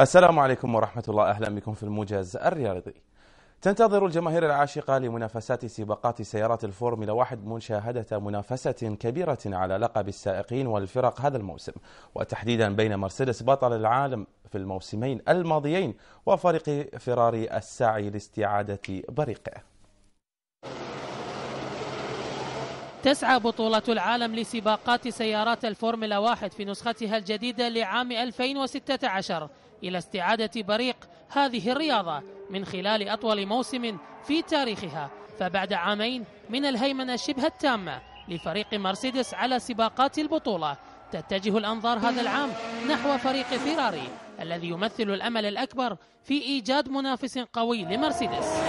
السلام عليكم ورحمة الله أهلا بكم في الموجز الرياضي تنتظر الجماهير العاشقة لمنافسات سباقات سيارات الفورمولا واحد مشاهدة منافسة كبيرة على لقب السائقين والفرق هذا الموسم وتحديدا بين مرسيدس بطل العالم في الموسمين الماضيين وفريق فراري السعي لاستعادة بريقه تسعى بطولة العالم لسباقات سيارات الفورمولا واحد في نسختها الجديدة لعام 2016 إلى استعادة بريق هذه الرياضة من خلال أطول موسم في تاريخها فبعد عامين من الهيمنة شبه التامة لفريق مرسيدس على سباقات البطولة تتجه الأنظار هذا العام نحو فريق فيراري الذي يمثل الأمل الأكبر في إيجاد منافس قوي لمرسيدس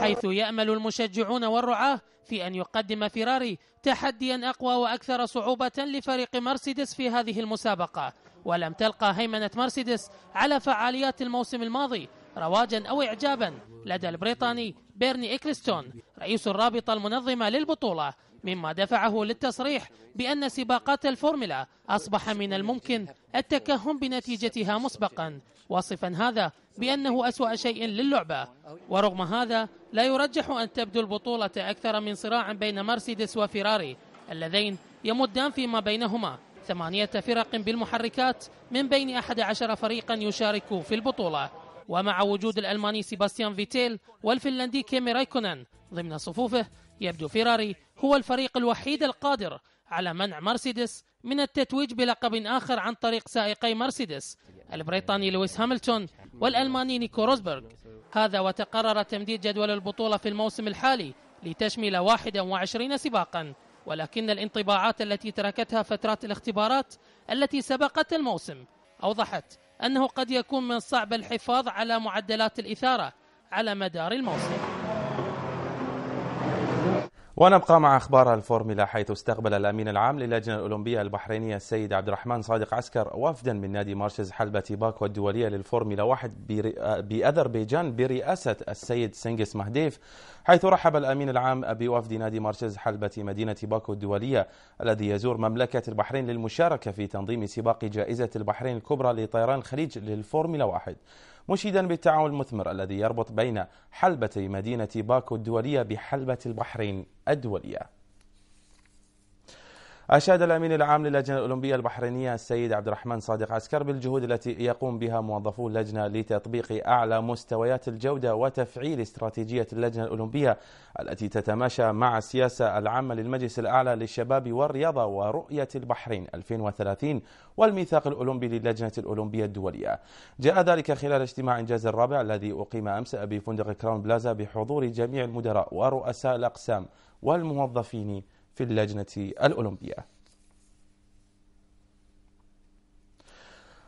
حيث يأمل المشجعون والرعاة في أن يقدم فيراري تحديا أقوى وأكثر صعوبة لفريق مرسيدس في هذه المسابقة ولم تلقى هيمنة مرسيدس على فعاليات الموسم الماضي رواجا أو إعجابا لدى البريطاني بيرني إكليستون رئيس الرابطة المنظمة للبطولة مما دفعه للتصريح بأن سباقات الفورمولا أصبح من الممكن التكهن بنتيجتها مسبقا واصفا هذا بأنه أسوأ شيء للعبة ورغم هذا لا يرجح أن تبدو البطولة أكثر من صراع بين مرسيدس وفيراري اللذين يمدان فيما بينهما ثمانية فرق بالمحركات من بين أحد عشر فريقا يشارك في البطولة ومع وجود الألماني سيباستيان فيتيل والفنلندي كيمي رايكونان ضمن صفوفه يبدو فيراري هو الفريق الوحيد القادر على منع مرسيدس من التتويج بلقب آخر عن طريق سائقي مرسيدس البريطاني لويس هاملتون والألماني نيكو روزبرغ هذا وتقرر تمديد جدول البطولة في الموسم الحالي لتشمل 21 سباقا ولكن الانطباعات التي تركتها فترات الاختبارات التي سبقت الموسم أوضحت أنه قد يكون من الصعب الحفاظ على معدلات الإثارة على مدار الموسم ونبقى مع اخبار الفورمولا حيث استقبل الامين العام للجنه الاولمبيه البحرينيه السيد عبد الرحمن صادق عسكر وفدا من نادي مارشز حلبة باكو الدوليه للفورمولا 1 آه، باذربيجان برئاسه السيد سنجس مهديف حيث رحب الامين العام بوفد نادي مارشز حلبة مدينه باكو الدوليه الذي يزور مملكه البحرين للمشاركه في تنظيم سباق جائزه البحرين الكبرى لطيران الخليج للفورمولا 1 مشيدا بالتعاون المثمر الذي يربط بين حلبتي مدينة باكو الدولية بحلبة البحرين الدولية أشاد الأمين العام للجنة الأولمبية البحرينية السيد عبد الرحمن صادق عسكر بالجهود التي يقوم بها موظفو اللجنة لتطبيق أعلى مستويات الجودة وتفعيل استراتيجية اللجنة الأولمبية التي تتماشى مع السياسة العامة للمجلس الأعلى للشباب والرياضة ورؤية البحرين 2030 والميثاق الأولمبي للجنة الأولمبية الدولية جاء ذلك خلال اجتماع إنجاز الرابع الذي أقيم أمس بفندق كراون بلازا بحضور جميع المدراء ورؤساء الأقسام والموظفين في اللجنة الأولمبية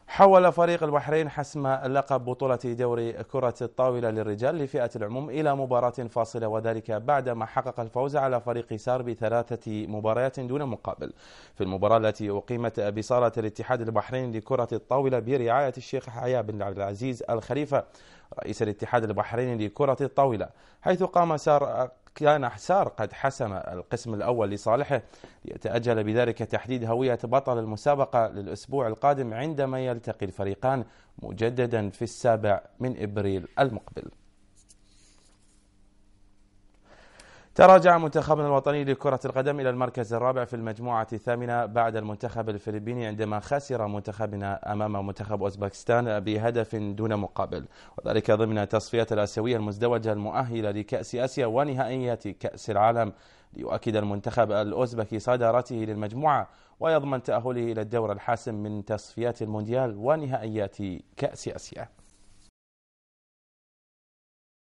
حول فريق البحرين حسم لقب بطولة دوري كرة الطاولة للرجال لفئة العموم إلى مباراة فاصلة وذلك بعدما حقق الفوز على فريق سار بثلاثة مباريات دون مقابل في المباراة التي أقيمت بصالة الاتحاد البحرين لكرة الطاولة برعاية الشيخ حياة بن عبد العزيز الخليفة رئيس الاتحاد البحريني لكرة الطاولة حيث قام سار كان حسار قد حسم القسم الأول لصالحه ليتأجل بذلك تحديد هوية بطل المسابقة للأسبوع القادم عندما يلتقي الفريقان مجددا في السابع من إبريل المقبل تراجع منتخبنا الوطني لكرة القدم إلى المركز الرابع في المجموعة الثامنة بعد المنتخب الفلبيني عندما خسر منتخبنا أمام منتخب أوزبكستان بهدف دون مقابل وذلك ضمن تصفية الآسيوية المزدوجة المؤهلة لكأس آسيا ونهائية كأس العالم ليؤكد المنتخب الأوزبكي صدارته للمجموعة ويضمن تأهله إلى الدور الحاسم من تصفيات المونديال ونهائيات كأس آسيا